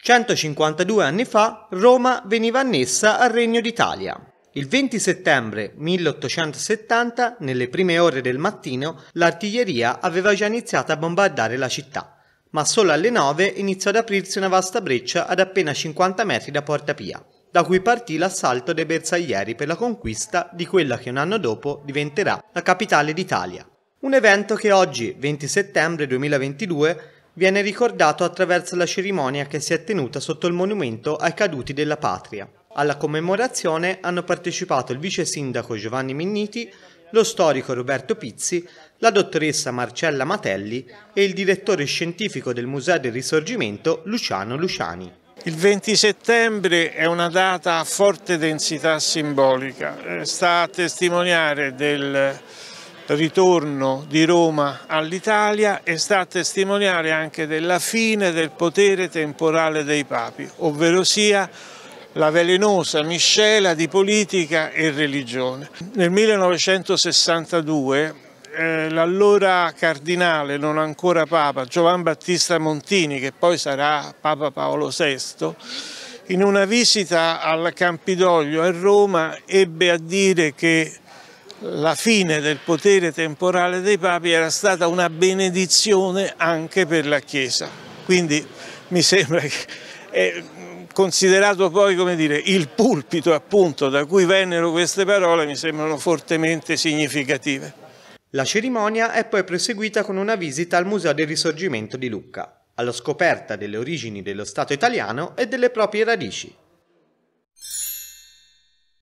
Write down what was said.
152 anni fa Roma veniva annessa al Regno d'Italia. Il 20 settembre 1870, nelle prime ore del mattino, l'artiglieria aveva già iniziato a bombardare la città, ma solo alle 9 iniziò ad aprirsi una vasta breccia ad appena 50 metri da Porta Pia da cui partì l'assalto dei bersaglieri per la conquista di quella che un anno dopo diventerà la capitale d'Italia. Un evento che oggi, 20 settembre 2022, viene ricordato attraverso la cerimonia che si è tenuta sotto il monumento ai caduti della patria. Alla commemorazione hanno partecipato il vice sindaco Giovanni Minniti, lo storico Roberto Pizzi, la dottoressa Marcella Matelli e il direttore scientifico del Museo del Risorgimento Luciano Luciani. Il 20 settembre è una data a forte densità simbolica, eh, sta a testimoniare del ritorno di Roma all'Italia e sta a testimoniare anche della fine del potere temporale dei papi, ovvero sia la velenosa miscela di politica e religione. Nel 1962 eh, l'allora cardinale, non ancora Papa, Giovan Battista Montini, che poi sarà Papa Paolo VI, in una visita al Campidoglio a Roma ebbe a dire che la fine del potere temporale dei papi era stata una benedizione anche per la Chiesa. Quindi mi sembra che eh, considerato poi come dire, il pulpito appunto da cui vennero queste parole mi sembrano fortemente significative. La cerimonia è poi proseguita con una visita al Museo del Risorgimento di Lucca, alla scoperta delle origini dello Stato italiano e delle proprie radici.